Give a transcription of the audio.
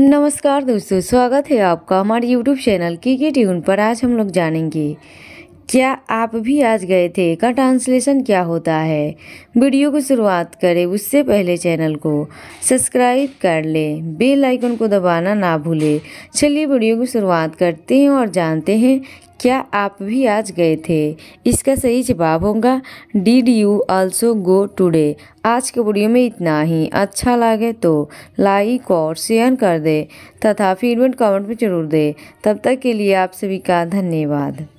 नमस्कार दोस्तों स्वागत है आपका हमारे यूट्यूब चैनल की के ट्यून पर आज हम लोग जानेंगे क्या आप भी आज गए थे का ट्रांसलेशन क्या होता है वीडियो को शुरुआत करें उससे पहले चैनल को सब्सक्राइब कर लें बेल आइकन को दबाना ना भूलें चलिए वीडियो की शुरुआत करते हैं और जानते हैं क्या आप भी आज गए थे इसका सही जवाब होगा did you also go today आज के वीडियो में इतना ही अच्छा लगे तो लाइक और शेयर कर दे तथा फीडबैक कमेंट में जरूर दे तब तक के लिए आप सभी का धन्यवाद